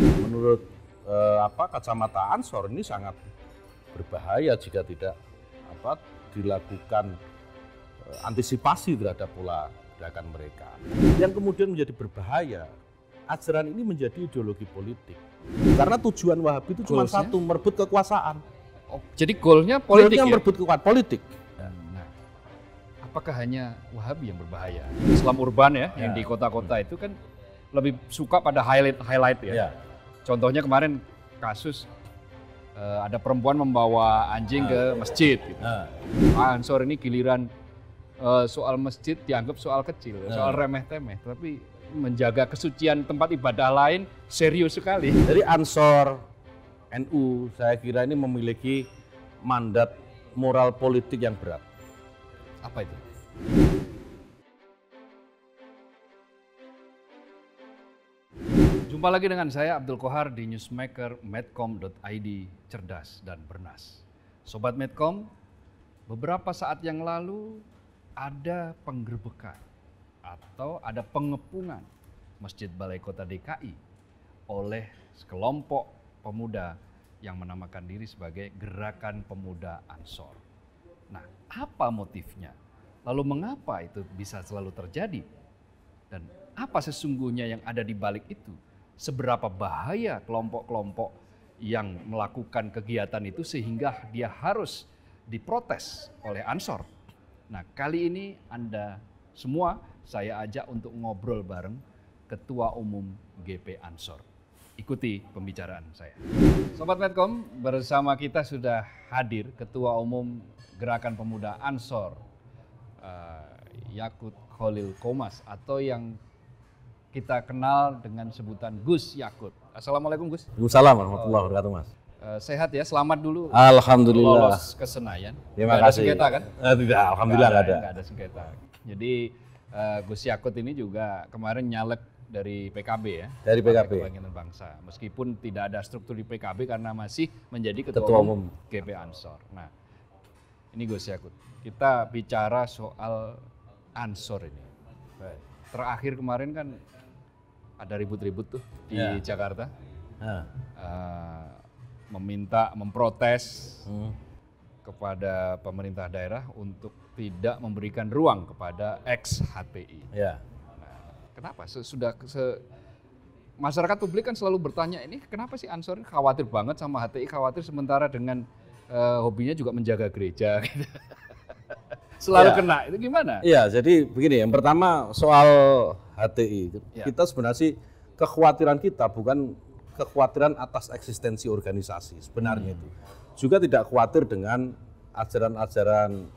Menurut eh, apa kacamata Ansor ini sangat berbahaya jika tidak apa dilakukan eh, antisipasi terhadap pola gerakan mereka. Yang kemudian menjadi berbahaya, ajaran ini menjadi ideologi politik. Karena tujuan Wahabi itu cuma satu, merebut kekuasaan. Oh, jadi goalnya politik goalnya ya? merebut kekuasaan politik. Nah, nah, apakah hanya Wahabi yang berbahaya? Islam urban ya, ya. yang di kota-kota itu kan lebih suka pada highlight highlight ya. ya Contohnya kemarin kasus uh, ada perempuan membawa anjing ke ah. masjid. Gitu. Uh. Ansor ini giliran uh, soal masjid dianggap soal kecil, uh. soal remeh-temeh, tapi menjaga kesucian tempat ibadah lain serius sekali. Jadi Ansor NU saya kira ini memiliki mandat moral politik yang berat. Apa itu? Jumpa lagi dengan saya Abdul Kohar di newsmaker medcom.id cerdas dan bernas. Sobat Medcom, beberapa saat yang lalu ada penggerbekan atau ada pengepungan Masjid Balai Kota DKI oleh sekelompok pemuda yang menamakan diri sebagai Gerakan Pemuda Ansor. Nah, apa motifnya? Lalu mengapa itu bisa selalu terjadi? Dan apa sesungguhnya yang ada di balik itu? seberapa bahaya kelompok-kelompok yang melakukan kegiatan itu sehingga dia harus diprotes oleh Ansor. Nah, kali ini Anda semua saya ajak untuk ngobrol bareng Ketua Umum GP Ansor. Ikuti pembicaraan saya. Sobat Medcom, bersama kita sudah hadir Ketua Umum Gerakan Pemuda Ansor, uh, Yakut Khalil Komas atau yang kita kenal dengan sebutan Gus Yakut. Assalamualaikum Gus. Waalaikumsalam warahmatullahi wabarakatuh Mas. Eh, sehat ya, selamat dulu. Alhamdulillah. Lolos ke Senayan. Terima ya, gak kasih. Ada sengketa kan? Eh, tidak, alhamdulillah gak ada. gak ada sengketa. Jadi uh, Gus Yakut ini juga kemarin nyalek dari PKB ya. Dari PKB. Kebangkitan Bangsa. Meskipun tidak ada struktur di PKB karena masih menjadi ketua, ketua umum GP Ansor. Nah, ini Gus Yakut. Kita bicara soal Ansor ini. Terakhir kemarin kan ada ribut-ribut tuh di yeah. Jakarta. Uh, meminta, memprotes hmm. kepada pemerintah daerah untuk tidak memberikan ruang kepada ex HTI. Yeah. Iya. kenapa? Sudah se masyarakat publik kan selalu bertanya ini kenapa sih Ansor khawatir banget sama HTI, khawatir sementara dengan uh, hobinya juga menjaga gereja. Gitu. selalu ya. kena itu gimana? Iya, jadi begini. Yang pertama soal HTI. Gitu. Ya. Kita sebenarnya sih kekhawatiran kita bukan kekhawatiran atas eksistensi organisasi sebenarnya hmm. itu. Juga tidak khawatir dengan ajaran-ajaran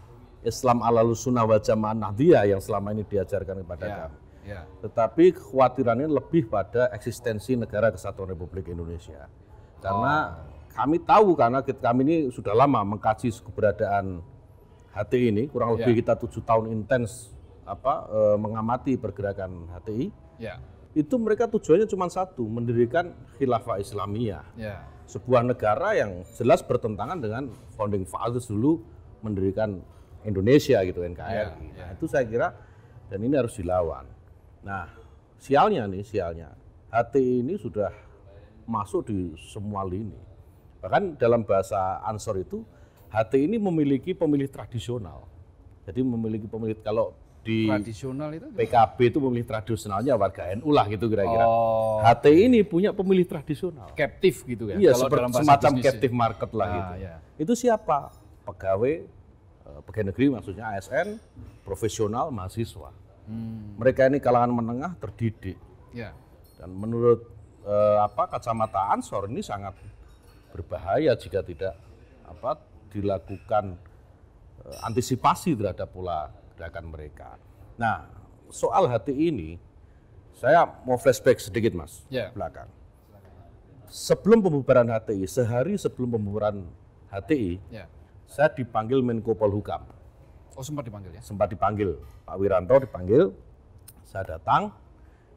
Islam ala sunnah wal jamaah Nahdiyah yang selama ini diajarkan kepada ya. kami. Ya. Tetapi kekhawatirannya lebih pada eksistensi negara kesatuan Republik Indonesia. Karena oh. kami tahu karena kami ini sudah lama mengkaji keberadaan HTI ini, kurang ya. lebih ya. kita tujuh tahun intens apa e, mengamati pergerakan HTI ya. itu mereka tujuannya cuma satu mendirikan khilafah Islamiyah ya. sebuah negara yang jelas bertentangan dengan founding fathers dulu mendirikan Indonesia gitu NKRI ya, ya, nah, itu saya kira dan ini harus dilawan nah sialnya nih sialnya HTI ini sudah masuk di semua lini bahkan dalam bahasa Ansor itu HTI ini memiliki pemilih tradisional jadi memiliki pemilih kalau di tradisional itu PKB itu pemilih tradisionalnya warga NU lah gitu kira-kira. Oh. HT ini punya pemilih tradisional. Captive gitu kan? Iya, dalam semacam ya? captive market lah nah, gitu. Ya. Itu siapa? Pegawai eh, pegawai negeri maksudnya ASN, profesional, mahasiswa. Hmm. Mereka ini kalangan menengah terdidik. Ya. Dan menurut eh, apa kacamata Ansor ini sangat berbahaya jika tidak apa dilakukan eh, antisipasi terhadap pola gerakan mereka. Nah, soal hati ini, saya mau flashback sedikit mas, yeah. belakang. Sebelum pembubaran HTI, sehari sebelum pembubaran HTI, yeah. saya dipanggil Menko Polhukam. Oh sempat dipanggil ya? Sempat dipanggil, Pak Wiranto dipanggil, saya datang,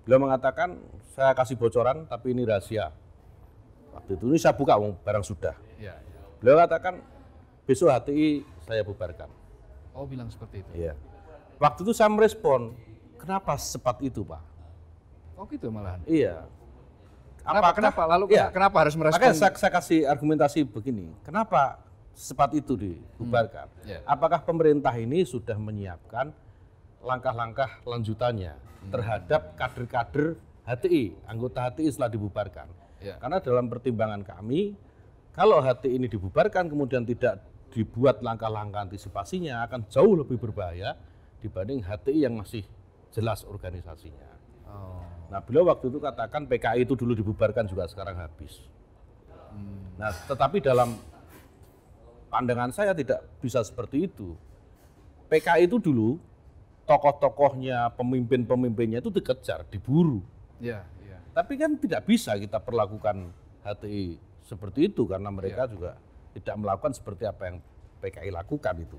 beliau mengatakan saya kasih bocoran tapi ini rahasia. Waktu itu ini saya buka, barang sudah. yeah. Ya. Beliau katakan besok HTI saya bubarkan. Oh bilang seperti itu? Iya. Waktu itu saya merespon, kenapa secepat itu Pak? Oh gitu malahan? Iya. Kenapa, kenapa? Lalu iya. kenapa harus merespon? Makanya saya, saya kasih argumentasi begini, kenapa secepat itu dibubarkan? Hmm. Yeah. Apakah pemerintah ini sudah menyiapkan langkah-langkah lanjutannya hmm. terhadap kader-kader HTI, anggota HTI setelah dibubarkan? Yeah. Karena dalam pertimbangan kami, kalau HTI ini dibubarkan kemudian tidak dibuat langkah-langkah antisipasinya akan jauh lebih berbahaya dibanding HTI yang masih jelas organisasinya. Oh. Nah beliau waktu itu katakan PKI itu dulu dibubarkan juga sekarang habis. Hmm. Nah tetapi dalam pandangan saya tidak bisa seperti itu. PKI itu dulu tokoh-tokohnya, pemimpin-pemimpinnya itu dikejar, diburu. Ya, ya. Tapi kan tidak bisa kita perlakukan HTI seperti itu karena mereka ya. juga tidak melakukan seperti apa yang PKI lakukan itu.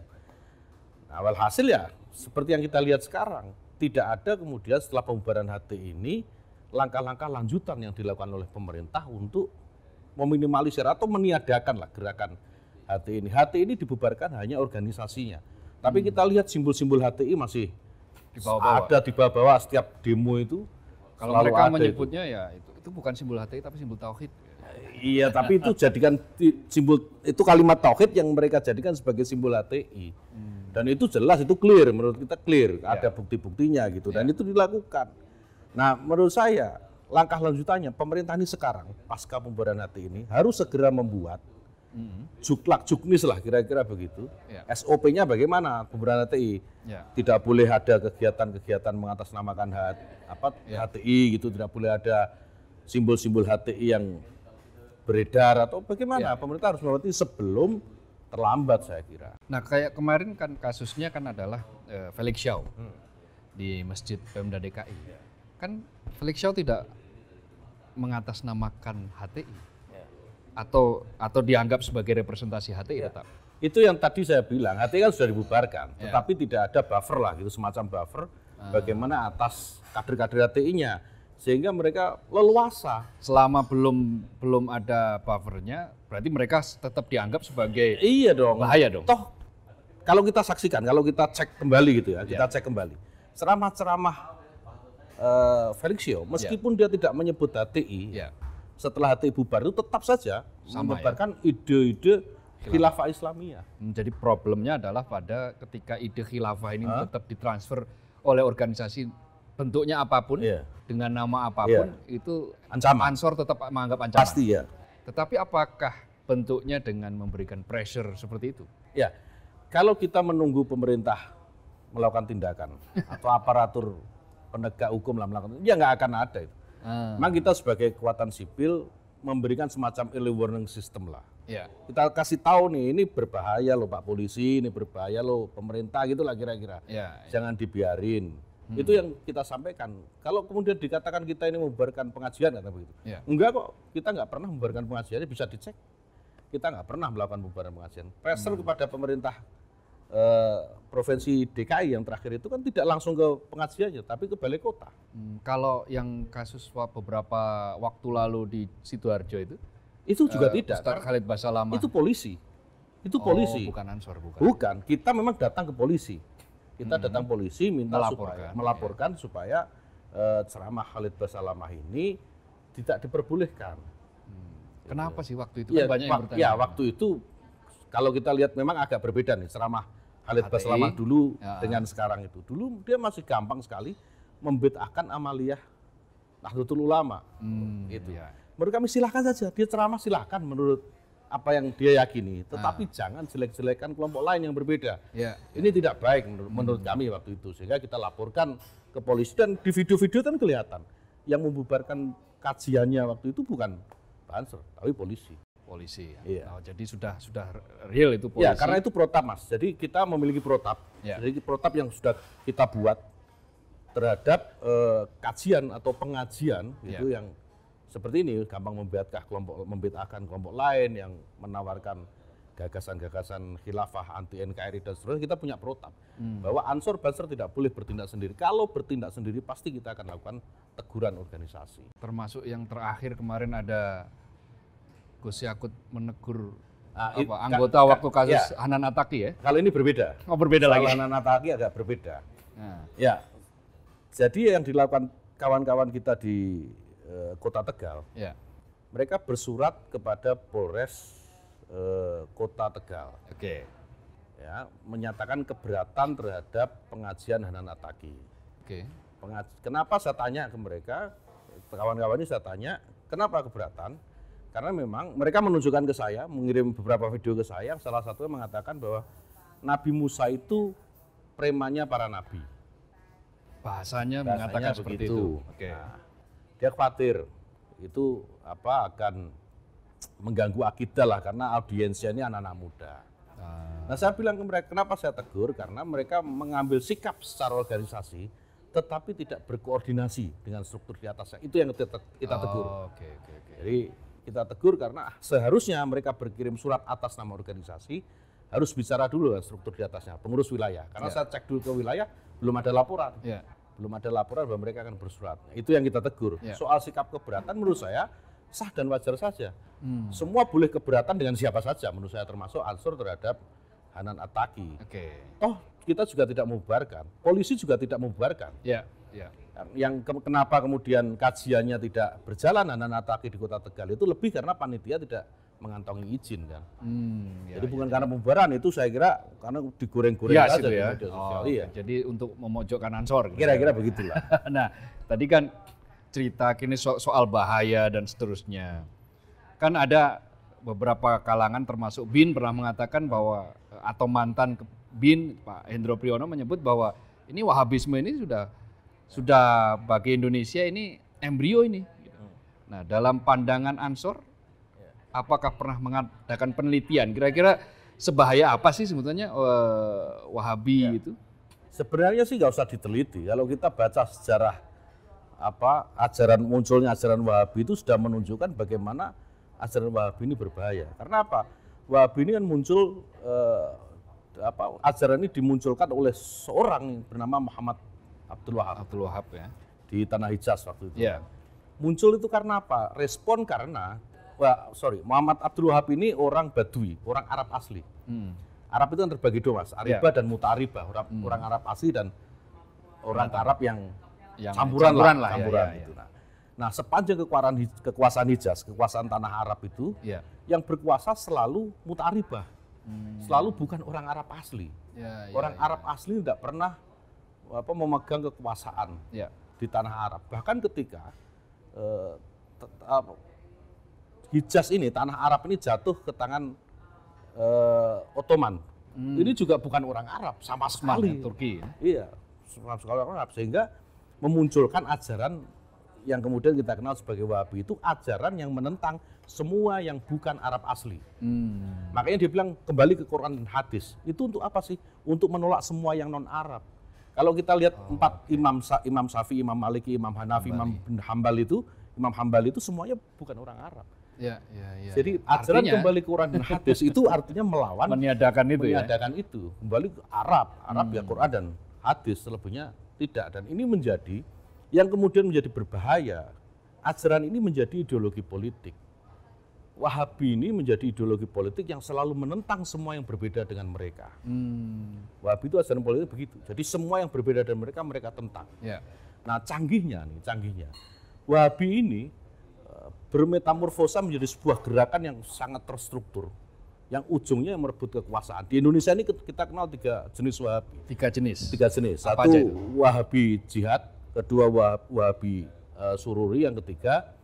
Awal nah, hasil ya seperti yang kita lihat sekarang, tidak ada kemudian setelah pembubaran HTI ini langkah-langkah lanjutan yang dilakukan oleh pemerintah untuk meminimalisir atau meniadakan lah gerakan HTI ini. HTI ini dibubarkan hanya organisasinya. Tapi hmm. kita lihat simbol-simbol HTI masih di bawah Ada di bawah-bawah setiap demo itu. Kalau mereka menyebutnya itu. ya itu, itu bukan simbol HTI tapi simbol tauhid. Iya, tapi itu jadikan simbol itu kalimat tauhid yang mereka jadikan sebagai simbol ATI Hmm. Dan itu jelas itu clear menurut kita clear, yeah. ada bukti-buktinya gitu yeah. dan ya. itu dilakukan. Nah, menurut saya langkah lanjutannya pemerintah ini sekarang pasca pembubaran ATI ini harus segera membuat Mm-hmm. Juklak juknis lah kira-kira begitu. Yeah. SOP-nya bagaimana pemberian HTI? Yeah. Tidak boleh ada kegiatan-kegiatan mengatasnamakan H, apa yeah. HTI gitu, tidak boleh ada simbol-simbol HTI yang beredar atau bagaimana? Ya. Pemerintah harus melewati sebelum terlambat saya kira. Nah kayak kemarin kan kasusnya kan adalah uh, Felix Shaw hmm. di Masjid Pemda DKI. Ya. Kan Felix Shaw tidak mengatasnamakan HTI ya. atau atau dianggap sebagai representasi HTI ya. tetap. Itu yang tadi saya bilang HTI kan sudah dibubarkan, ya. tetapi tidak ada buffer lah gitu semacam buffer. Ah. Bagaimana atas kader-kader HTI-nya? sehingga mereka leluasa. Selama belum belum ada buffernya, berarti mereka tetap dianggap sebagai iya dong bahaya dong. Toh kalau kita saksikan, kalau kita cek kembali gitu ya, iya. kita cek kembali ceramah-ceramah uh, eh, Felixio, iya. meskipun yeah. dia tidak menyebut HTI, yeah. setelah HTI bubar itu tetap saja Sama ya. menyebarkan ide-ide khilafah Islamiyah. Hmm, jadi problemnya adalah pada ketika ide khilafah ini huh? tetap ditransfer oleh organisasi bentuknya apapun, yeah. dengan nama apapun, yeah. itu ancaman. ansor tetap menganggap ancaman. Pasti ya. Tetapi apakah bentuknya dengan memberikan pressure seperti itu? Ya, kalau kita menunggu pemerintah melakukan tindakan atau aparatur penegak hukum lah melakukan, ya nggak akan ada itu. Hmm. Memang kita sebagai kekuatan sipil memberikan semacam early warning system lah. Ya. Kita kasih tahu nih, ini berbahaya loh Pak Polisi, ini berbahaya loh pemerintah gitu lah kira-kira. Ya, ya. Jangan dibiarin. Hmm. Itu yang kita sampaikan. Kalau kemudian dikatakan kita ini membubarkan pengajian kata begitu. Yeah. Enggak kok, kita nggak pernah membubarkan pengajian, bisa dicek. Kita nggak pernah melakukan pembubaran pengajian. Pressure hmm. kepada pemerintah eh, provinsi DKI yang terakhir itu kan tidak langsung ke pengajiannya, tapi ke balai kota. Hmm, kalau yang kasus beberapa waktu lalu di sidoarjo itu, itu juga uh, tidak. Ustaz Khalid Basalamah. Itu polisi. Itu oh, polisi. bukan ansor, bukan. Bukan. Kita memang datang ke polisi. Kita hmm. datang polisi minta melaporkan, supaya, melaporkan ya. supaya e, ceramah Khalid Basalamah ini tidak diperbolehkan. Hmm. Kenapa gitu. sih waktu itu? Ya, kan iya, banyak yang iya, bertanya. Ya, waktu itu kalau kita lihat memang agak berbeda nih ceramah Khalid HTI. Basalamah dulu ya. dengan sekarang itu. Dulu dia masih gampang sekali membedakan amaliyah Nahdlatul Ulama. Hmm, gitu. Ya. Menurut kami silahkan saja, dia ceramah silahkan menurut apa yang dia yakini, ah. tetapi ah. jangan jelek-jelekan kelompok lain yang berbeda. Ya, ini ya. tidak baik menur menurut kami waktu itu sehingga kita laporkan ke polisi dan di video-video kan kelihatan yang membubarkan kajiannya waktu itu bukan banser, tapi polisi. Polisi. Ya. Iya. Oh, jadi sudah sudah real itu ya, polisi. Ya, karena itu protap mas. Jadi kita memiliki protap. Ya. Jadi protap yang sudah kita buat terhadap eh, kajian atau pengajian ya. itu yang seperti ini gampang membiarkan kelompok membid'ahkan kelompok lain yang menawarkan gagasan-gagasan khilafah anti NKRI dan seterusnya kita punya protap hmm. bahwa ansor banser tidak boleh bertindak sendiri kalau bertindak sendiri pasti kita akan lakukan teguran organisasi termasuk yang terakhir kemarin ada Gus Yakut menegur Nah, apa, anggota ka, ka, waktu kasus ya. Hanan Ataki ya? Kalau ini berbeda. Oh berbeda Soal lagi. Hanan Ataki agak berbeda. Nah. Ya, jadi yang dilakukan kawan-kawan kita di Eh, Kota Tegal, ya. mereka bersurat kepada Polres eh, Kota Tegal. Oke. Okay. Ya, menyatakan keberatan terhadap pengajian Hanan Ataki. Oke. Okay. kenapa saya tanya ke mereka, kawan-kawan ini saya tanya, kenapa keberatan? Karena memang mereka menunjukkan ke saya, mengirim beberapa video ke saya, salah satunya mengatakan bahwa Nabi Musa itu premanya para nabi bahasanya, bahasanya mengatakan begitu. seperti itu. Oke. Okay. Nah, dia khawatir itu apa akan mengganggu akidah lah karena audiensnya ini anak-anak muda. Ah. Nah saya bilang ke mereka kenapa saya tegur karena mereka mengambil sikap secara organisasi tetapi tidak berkoordinasi dengan struktur di atasnya itu yang kita, kita tegur. Oh, okay, okay, okay. Jadi kita tegur karena seharusnya mereka berkirim surat atas nama organisasi harus bicara dulu dengan struktur di atasnya pengurus wilayah karena yeah. saya cek dulu ke wilayah belum ada laporan. Yeah belum ada laporan bahwa mereka akan bersurat. Itu yang kita tegur. Ya. Soal sikap keberatan menurut saya sah dan wajar saja. Hmm. Semua boleh keberatan dengan siapa saja menurut saya termasuk Ansur terhadap Hanan Ataki. Oke. Okay. Oh, kita juga tidak membubarkan. Polisi juga tidak membubarkan. Ya, ya. Yang ke kenapa kemudian kajiannya tidak berjalan Hanan Ataki di Kota Tegal itu lebih karena panitia tidak mengantongi izin kan. Hmm, ya, jadi ya, bukan ya. karena pembubaran itu saya kira karena digoreng-goreng ya, saja gitu ya. media sosial, oh, iya. Jadi untuk memojokkan ansor. Gitu Kira-kira gitu. begitulah. nah, tadi kan cerita kini so soal bahaya dan seterusnya. Kan ada beberapa kalangan termasuk Bin pernah mengatakan bahwa atau mantan Bin Pak Hendro Priyono menyebut bahwa ini Wahabisme ini sudah sudah bagi Indonesia ini embrio ini. Hmm. Nah, dalam pandangan Ansor apakah pernah mengadakan penelitian kira-kira sebahaya apa sih sebetulnya uh, Wahabi ya. itu? Sebenarnya sih nggak usah diteliti. Kalau kita baca sejarah apa ajaran munculnya ajaran Wahabi itu sudah menunjukkan bagaimana ajaran Wahabi ini berbahaya. Karena apa? Wahabi ini kan muncul eh, apa ajaran ini dimunculkan oleh seorang bernama Muhammad Abdul Wahab. Abdul Wahab ya. Di tanah Hijaz waktu itu. Ya. Muncul itu karena apa? Respon karena uh, sorry Muhammad Abdul Wahab ini orang Badui, orang Arab asli. Hmm. Arab itu kan terbagi dua mas, ya. Ariba yeah. dan Mutaribah, orang, hmm. orang Arab asli dan orang Mata. Arab yang, yang campuran, campuran lah, lah ya, campuran ya, ya, Ya. Nah sepanjang kekuasaan kekuasaan Hijaz, kekuasaan tanah Arab itu, yeah. yang berkuasa selalu Mutaribah, hmm. selalu bukan orang Arab asli. Yeah, ya, orang yeah. Arab asli tidak pernah apa memegang kekuasaan yeah. di tanah Arab. Bahkan ketika uh, Hijaz ini tanah Arab ini jatuh ke tangan uh, Ottoman. Hmm. Ini juga bukan orang Arab sama sekali. Semangat Turki. Ya? Iya, sama sekali orang Arab sehingga memunculkan ajaran yang kemudian kita kenal sebagai Wahabi itu ajaran yang menentang semua yang bukan Arab asli. Hmm. Makanya dia bilang kembali ke Quran dan hadis. Itu untuk apa sih? Untuk menolak semua yang non Arab. Kalau kita lihat oh, empat okay. imam Imam Syafi'i, Imam Maliki, Imam Hanafi, Hambali. Imam Hambal itu, Imam Hambal itu semuanya bukan orang Arab. Ya, ya, ya. Jadi ya. ajaran artinya, kembali Quran dan hadis itu artinya melawan meniadakan itu ya. meniadakan ya? itu. Kembali ke Arab, Arab ya hmm. ya Quran dan hadis selebihnya tidak dan ini menjadi yang kemudian menjadi berbahaya. Ajaran ini menjadi ideologi politik. Wahabi ini menjadi ideologi politik yang selalu menentang semua yang berbeda dengan mereka. Hmm. Wahabi itu ajaran politik begitu. Jadi semua yang berbeda dengan mereka mereka tentang. Ya. Nah canggihnya nih, canggihnya. Wahabi ini bermetamorfosa menjadi sebuah gerakan yang sangat terstruktur yang ujungnya merebut kekuasaan. Di Indonesia ini kita kenal tiga jenis Wahabi. Tiga jenis. Tiga jenis. Satu Apa aja Wahabi jihad, kedua Wahabi uh, sururi, yang ketiga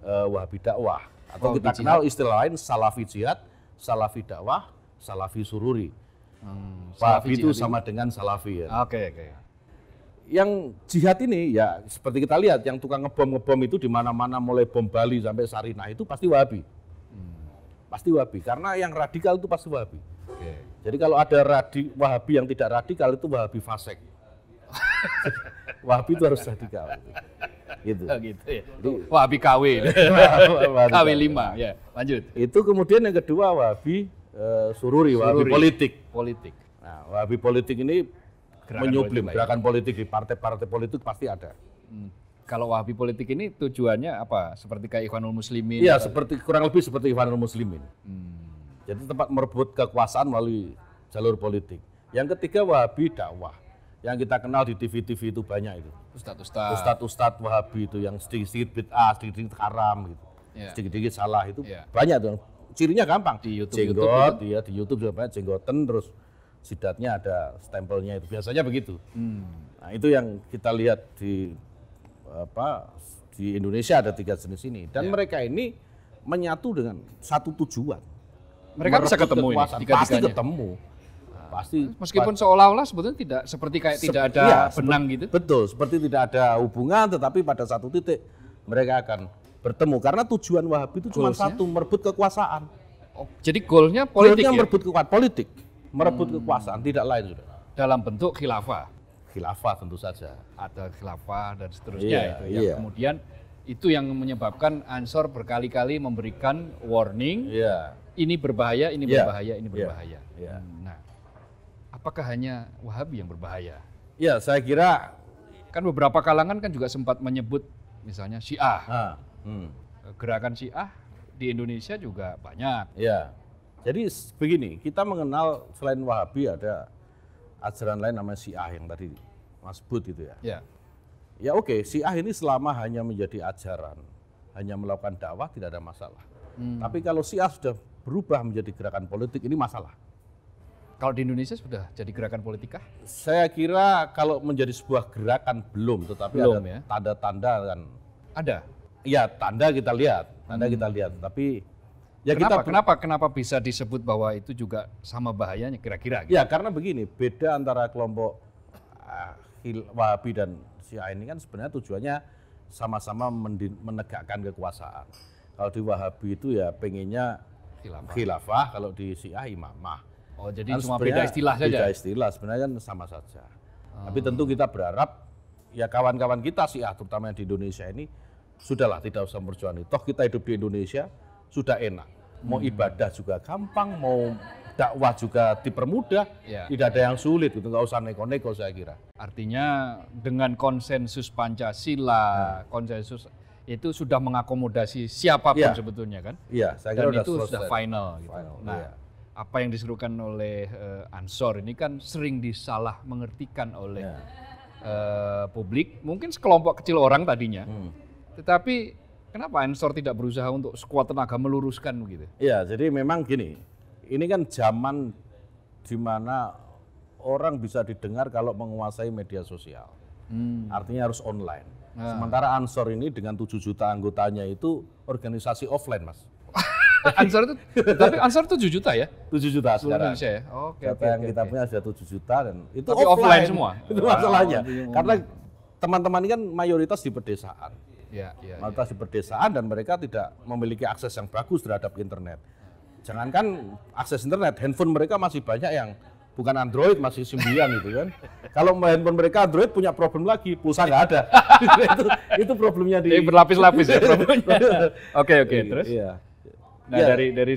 uh, Wahabi dakwah. Atau Wahabi kita jihad. kenal istilah lain Salafi jihad, Salafi dakwah, Salafi sururi. Hmm, Wahabi itu sama dengan Salafi ya. Oke okay, oke. Okay yang jihad ini ya seperti kita lihat yang tukang ngebom ngebom itu di mana-mana mulai bom Bali sampai Sarinah itu pasti Wahabi. Hmm. Pasti Wahabi karena yang radikal itu pasti Wahabi. Okay. Jadi kalau ada radi, Wahabi yang tidak radikal itu Wahabi fasek. wahabi itu harus radikal. Gitu. Oh gitu ya. Jadi, wahabi KW. KW 5 ya. Lanjut. Itu kemudian yang kedua Wahabi uh, eh, sururi, sururi, Wahabi politik. Politik. Nah, Wahabi politik ini gerakan menyublim politik gerakan politik di partai-partai politik pasti ada. Hmm. Kalau Wahabi politik ini tujuannya apa? Seperti kayak Ikhwanul Muslimin? Iya, seperti kurang lebih seperti Ikhwanul Muslimin. Hmm. Jadi tempat merebut kekuasaan melalui jalur politik. Yang ketiga Wahabi dakwah yang kita kenal di TV-TV itu banyak itu. Ustad-ustad. Ustad-ustad Wahabi itu yang sedikit-sedikit bid'ah, sedikit-sedikit haram gitu. sedikit iya. Sedikit-sedikit salah itu yeah. banyak tuh. Cirinya gampang. Di YouTube, jenggot, YouTube, YouTube. ya di YouTube juga banyak jenggoten terus sidatnya ada stempelnya itu biasanya begitu. Hmm. Nah itu yang kita lihat di apa di Indonesia ada tiga jenis ini dan ya. mereka ini menyatu dengan satu tujuan. Mereka Merekut bisa ketemu ini. Tiga Pasti ketemu. Pasti nah, meskipun seolah-olah sebetulnya tidak seperti kayak sep tidak ada iya, benang gitu. Betul, seperti tidak ada hubungan tetapi pada satu titik mereka akan bertemu karena tujuan Wahabi itu cuma satu merebut kekuasaan. Oh, jadi goalnya politik goalnya ya? merebut kekuasaan politik merebut hmm. kekuasaan tidak lain saudara dalam bentuk khilafah khilafah tentu saja ada khilafah dan seterusnya yeah, itu yang iya. kemudian itu yang menyebabkan Ansor berkali-kali memberikan warning yeah. ini berbahaya ini yeah. berbahaya ini iya. berbahaya yeah. Hmm, nah apakah hanya Wahabi yang berbahaya ya saya kira kan beberapa kalangan kan juga sempat menyebut misalnya Syiah ha. Ah, hmm. gerakan Syiah di Indonesia juga banyak yeah jadi begini, kita mengenal selain Wahabi ada ajaran lain namanya Syiah yang tadi Mas Bud itu ya. Ya, ya oke, okay, Syiah ini selama hanya menjadi ajaran, hanya melakukan dakwah tidak ada masalah. Hmm. Tapi kalau Syiah sudah berubah menjadi gerakan politik ini masalah. Kalau di Indonesia sudah jadi gerakan politikah? Saya kira kalau menjadi sebuah gerakan belum, tetapi belum, ada ya? tanda-tanda ya? kan. Ada. Ya tanda kita lihat, tanda hmm. kita lihat. Tapi Ya kenapa, kita kenapa kenapa bisa disebut bahwa itu juga sama bahayanya kira-kira? Gitu? Ya karena begini beda antara kelompok ah, Wahabi dan Syiah ini kan sebenarnya tujuannya sama-sama menegakkan kekuasaan. Kalau di Wahabi itu ya pengennya khilafah, khilafah kalau di Syiah imamah. Oh jadi kan cuma beda istilah saja. Beda istilah sebenarnya kan sama saja. Hmm. Tapi oh. tentu kita berharap ya kawan-kawan kita Syiah terutama di Indonesia ini sudahlah tidak usah merjuani. Toh kita hidup di Indonesia sudah enak. Mau hmm. ibadah juga gampang, mau dakwah juga dipermudah, ya. tidak ada yang sulit gitu, nggak usah neko-neko saya kira. Artinya dengan konsensus Pancasila, hmm. konsensus itu sudah mengakomodasi siapapun ya. sebetulnya kan? Iya, saya kira Dan itu sudah final. Gitu. final nah, ya. apa yang diserukan oleh uh, Ansor ini kan sering disalah mengertikan oleh ya. uh, publik, mungkin sekelompok kecil orang tadinya. Hmm. Tetapi Kenapa Ansor tidak berusaha untuk sekuat tenaga meluruskan begitu? Ya, jadi memang gini, ini kan zaman di mana orang bisa didengar kalau menguasai media sosial. Hmm. Artinya harus online. Nah. Sementara Ansor ini dengan 7 juta anggotanya itu organisasi offline, Mas. Ansor itu tapi Ansor 7 juta ya? 7 juta sekarang. Indonesia ya. Oke, yang okay, kita punya sudah 7 juta dan itu offline, offline semua. Itu masalahnya. Oh, Karena teman-teman ini kan mayoritas di pedesaan ya, iya, ya, mata ya. di pedesaan dan mereka tidak memiliki akses yang bagus terhadap internet. Jangankan akses internet, handphone mereka masih banyak yang bukan Android masih sembilan gitu kan. Kalau handphone mereka Android punya problem lagi, pulsa nggak ada. itu, itu problemnya di berlapis-lapis ya problemnya. Oke oke iya. terus. Iya. Nah ya. dari dari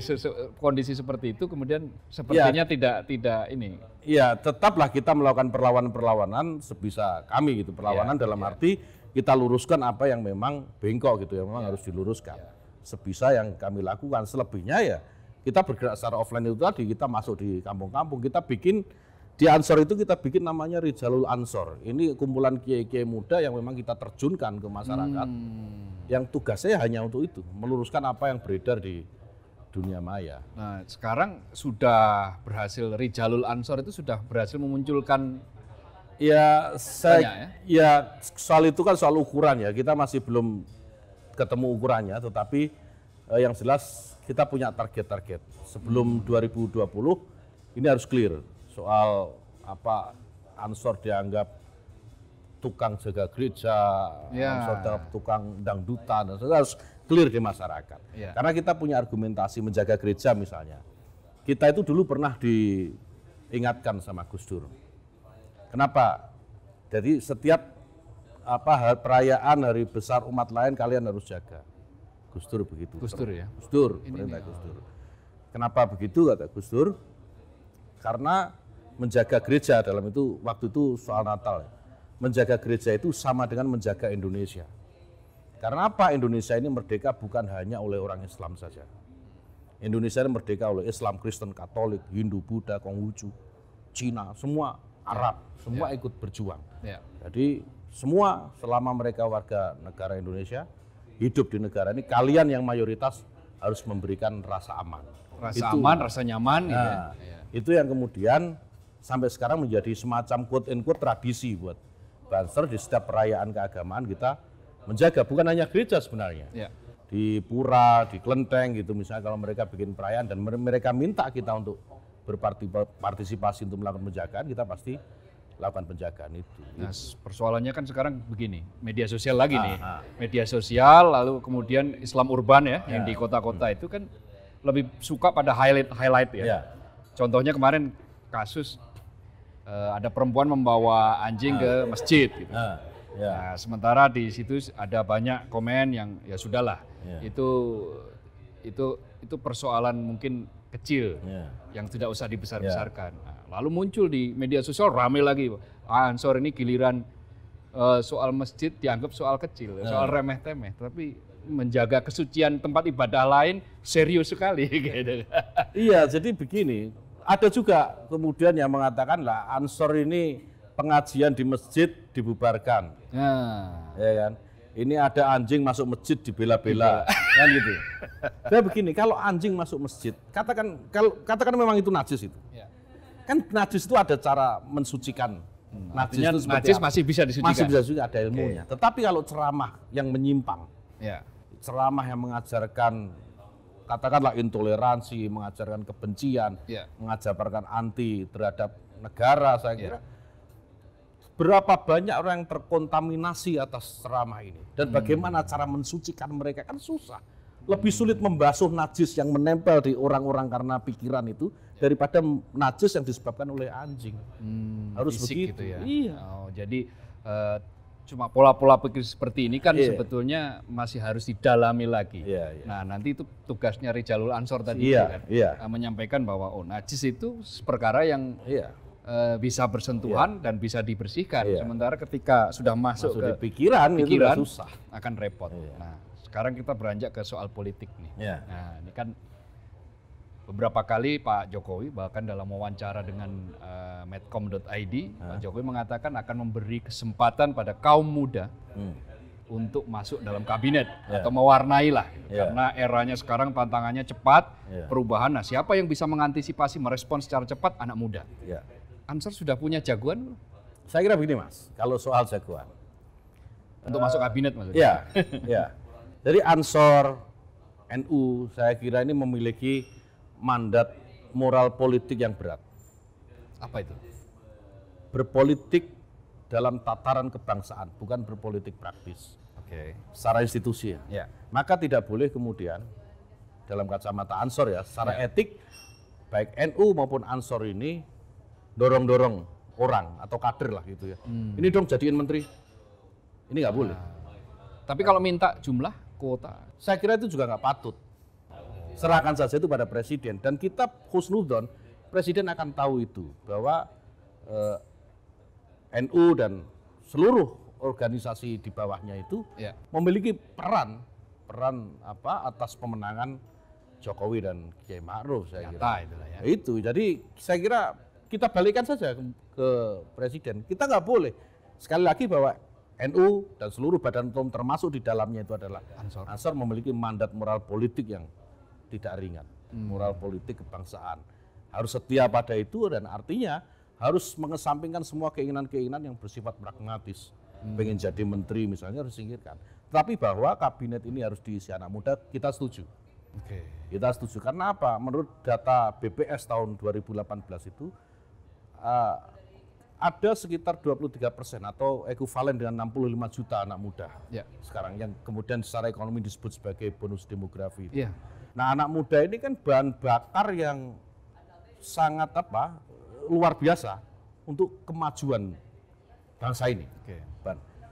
kondisi seperti itu kemudian sepertinya ya. tidak tidak ini. Iya tetaplah kita melakukan perlawanan-perlawanan sebisa kami gitu perlawanan ya, dalam ya. arti kita luruskan apa yang memang bengkok gitu ya, memang ya. harus diluruskan. Ya. Sebisa yang kami lakukan, selebihnya ya kita bergerak secara offline itu tadi, kita masuk di kampung-kampung, kita bikin di Ansor itu kita bikin namanya Rijalul Ansor. Ini kumpulan kiai-kiai muda yang memang kita terjunkan ke masyarakat. Hmm. Yang tugasnya hanya untuk itu, meluruskan apa yang beredar di dunia maya. Nah, sekarang sudah berhasil Rijalul Ansor itu sudah berhasil memunculkan Ya, saya Tanya, ya? ya soal itu kan soal ukuran ya. Kita masih belum ketemu ukurannya, tetapi eh, yang jelas kita punya target-target. Sebelum 2020 hmm. ini harus clear soal apa Ansor dianggap tukang jaga gereja, ya. Ansor dianggap tukang dangdutan, dan harus clear di masyarakat. Ya. Karena kita punya argumentasi menjaga gereja misalnya. Kita itu dulu pernah diingatkan sama Gus Dur Kenapa? Jadi setiap apa perayaan hari besar umat lain kalian harus jaga. Gustur begitu. Gustur ya. Gustur, perintah Gustur. Kenapa begitu kata Gustur? Karena menjaga gereja dalam itu waktu itu soal Natal. Ya. Menjaga gereja itu sama dengan menjaga Indonesia. Karena apa Indonesia ini merdeka bukan hanya oleh orang Islam saja. Indonesia ini merdeka oleh Islam, Kristen, Katolik, Hindu, Buddha, Konghucu, Cina, semua Arab, ya. semua ya. ikut berjuang. Ya. Jadi semua selama mereka warga negara Indonesia hidup di negara ini kalian yang mayoritas harus memberikan rasa aman. Rasa itu, aman, rasa nyaman. Nah, ya. Itu yang kemudian sampai sekarang menjadi semacam quote and quote tradisi buat Banser di setiap perayaan keagamaan kita menjaga bukan hanya gereja sebenarnya. Ya. Di pura, di kelenteng gitu misalnya kalau mereka bikin perayaan dan mereka minta kita untuk berpartisipasi untuk melakukan penjagaan, kita pasti lakukan penjagaan itu. Nah, persoalannya kan sekarang begini, media sosial lagi nih. Media sosial lalu kemudian Islam urban ya, ya. yang di ya. kota-kota hmm. itu kan lebih suka pada highlight highlight ya. ya. Contohnya kemarin kasus uh, ada perempuan membawa anjing ah. ke masjid gitu. Ah. Ya. Nah, sementara di situ ada banyak komen yang ya sudahlah. Ya. Itu itu itu persoalan mungkin kecil yeah. yang tidak usah dibesar-besarkan. Yeah. Nah, lalu muncul di media sosial ramai lagi, ah, Ansor ini giliran uh, soal masjid dianggap soal kecil, yeah. soal remeh-temeh, tapi menjaga kesucian tempat ibadah lain serius sekali gitu. Iya, jadi begini, ada juga kemudian yang mengatakan lah Ansor ini pengajian di masjid dibubarkan. Nah. Ya kan? Ini ada anjing masuk masjid dibela-bela. kan gitu. Saya begini, kalau anjing masuk masjid, katakan kalau katakan memang itu najis itu. Ya. Kan najis itu ada cara mensucikan. Hmm. Najis, itu najis masih bisa disucikan. Masih bisa disucikan, ada ilmunya. Okay. Tetapi kalau ceramah yang menyimpang, ya. ceramah yang mengajarkan katakanlah intoleransi, mengajarkan kebencian, ya. mengajarkan anti terhadap negara, saya kira. Ya berapa banyak orang yang terkontaminasi atas ceramah ini dan hmm. bagaimana cara mensucikan mereka kan susah. Lebih sulit membasuh najis yang menempel di orang-orang karena pikiran itu daripada najis yang disebabkan oleh anjing. Hmm, Harus begitu. Gitu ya. Iya. Oh, jadi uh, cuma pola-pola pikir seperti ini kan yeah. sebetulnya masih harus didalami lagi. Yeah, yeah. Nah nanti itu tugasnya Rijalul Ansor tadi yeah, kan yeah. Iya. menyampaikan bahwa oh najis itu perkara yang yeah. Eh, bisa bersentuhan yeah. dan bisa dibersihkan. Yeah. Sementara ketika sudah masuk, masuk ke pikiran, pikiran itu susah, akan repot. Yeah. Nah, sekarang kita beranjak ke soal politik nih. Yeah. Nah, ini kan beberapa kali Pak Jokowi bahkan dalam wawancara dengan uh, medcom.id, huh? Pak Jokowi mengatakan akan memberi kesempatan pada kaum muda hmm untuk masuk dalam kabinet yeah. atau mewarnai lah yeah. karena eranya sekarang tantangannya cepat yeah. perubahan nah siapa yang bisa mengantisipasi merespon secara cepat anak muda yeah. Ansar sudah punya jagoan? Saya kira begini mas, kalau soal jagoan. Untuk uh, masuk kabinet maksudnya? Iya, iya. Jadi Ansor, NU, saya kira ini memiliki mandat moral politik yang berat. Apa itu? Berpolitik dalam tataran kebangsaan, bukan berpolitik praktis. Oke. Okay. Secara institusi ya. Yeah. Maka tidak boleh kemudian dalam kacamata Ansor ya, secara yeah. etik baik NU maupun Ansor ini dorong-dorong orang atau kader lah gitu ya. Hmm. Ini dong jadiin menteri. Ini nggak boleh. Ah. Tapi kalau minta jumlah kuota, saya kira itu juga nggak patut. Serahkan saja itu pada presiden dan kita khusnudon, presiden akan tahu itu bahwa eh, NU dan seluruh organisasi di bawahnya itu ya. memiliki peran peran apa atas pemenangan Jokowi dan Kiai Ma'ruf saya Nyata kira. Itulah ya. Itu. Jadi saya kira kita balikkan saja ke presiden. Kita nggak boleh sekali lagi bahwa NU dan seluruh badan hukum termasuk di dalamnya itu adalah Ansor, Ansor memiliki mandat moral politik yang tidak ringan, hmm. moral politik kebangsaan. Harus setia pada itu dan artinya harus mengesampingkan semua keinginan-keinginan yang bersifat pragmatis. Hmm. Pengen jadi menteri misalnya harus singkirkan. Tapi bahwa kabinet ini harus diisi anak muda, kita setuju. Okay. Kita setuju karena apa? Menurut data BPS tahun 2018 itu uh, ada sekitar 23 persen atau ekuivalen dengan 65 juta anak muda ya. sekarang yang kemudian secara ekonomi disebut sebagai bonus demografi. Ya. Nah anak muda ini kan bahan bakar yang sangat apa luar biasa untuk kemajuan bangsa ini. Oke.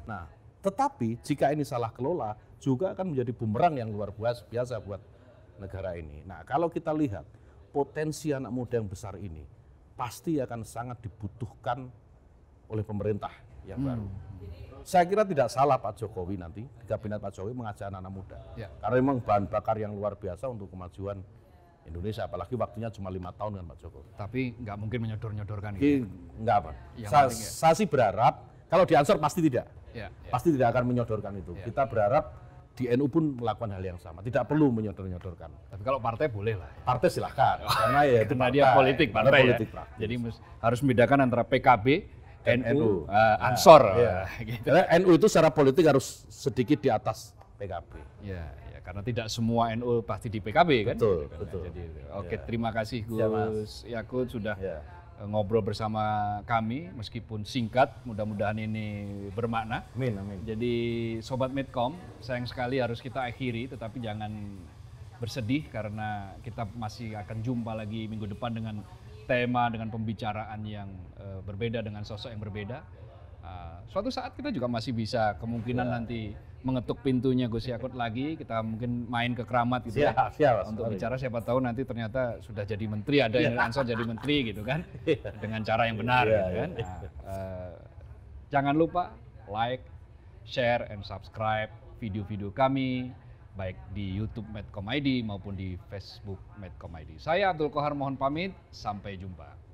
Nah tetapi jika ini salah kelola juga akan menjadi bumerang yang luar biasa buat negara ini. Nah kalau kita lihat potensi anak muda yang besar ini pasti akan sangat dibutuhkan oleh pemerintah yang hmm. baru. Saya kira tidak salah Pak Jokowi nanti di kabinet Pak Jokowi mengajak anak-anak muda. Ya. Karena memang bahan bakar yang luar biasa untuk kemajuan Indonesia, apalagi waktunya cuma lima tahun dengan Pak Jokowi. Tapi nggak mungkin menyodor-nyodorkan gitu. Iya, ya? Nggak apa. Sa saya, ya. saya sih berharap kalau di pasti tidak, ya, ya. pasti tidak akan menyodorkan itu. Ya. Kita berharap di NU pun melakukan hal yang sama. Tidak perlu menyodor-nyodorkan. Tapi kalau partai boleh lah. Partai silahkan. Oh, karena ya itu karena dia politik partai. Ya. politik ya. Jadi harus membedakan antara PKB, dan NU, NU. Uh, eh, nah, Ansor. Ya, ya. Gitu. Karena NU itu secara politik harus sedikit di atas PKB. Ya, ya karena tidak semua NU pasti di PKB kan. Betul, gitu, kan? betul. Jadi, oke, iya. terima kasih iya, Gus ya, Yakut sudah. Ya Eh, ngobrol bersama kami meskipun singkat mudah-mudahan ini bermakna. Amin amin. Jadi sobat Medcom sayang sekali harus kita akhiri tetapi jangan bersedih karena kita masih akan jumpa lagi minggu depan dengan tema dengan pembicaraan yang uh, berbeda dengan sosok yang berbeda. Uh, suatu saat kita juga masih bisa kemungkinan ya. nanti mengetuk pintunya Gus Yakut lagi, kita mungkin main ke keramat gitu siap, ya. Siap, untuk sorry. bicara siapa tahu nanti ternyata sudah jadi menteri, ada yang langsung iya. Ansor jadi menteri gitu kan. Iya. Dengan cara yang benar iya, gitu kan. Nah, uh, jangan lupa like, share and subscribe video-video kami baik di YouTube Medcom ID maupun di Facebook Medcom ID. Saya Abdul Kohar mohon pamit, sampai jumpa.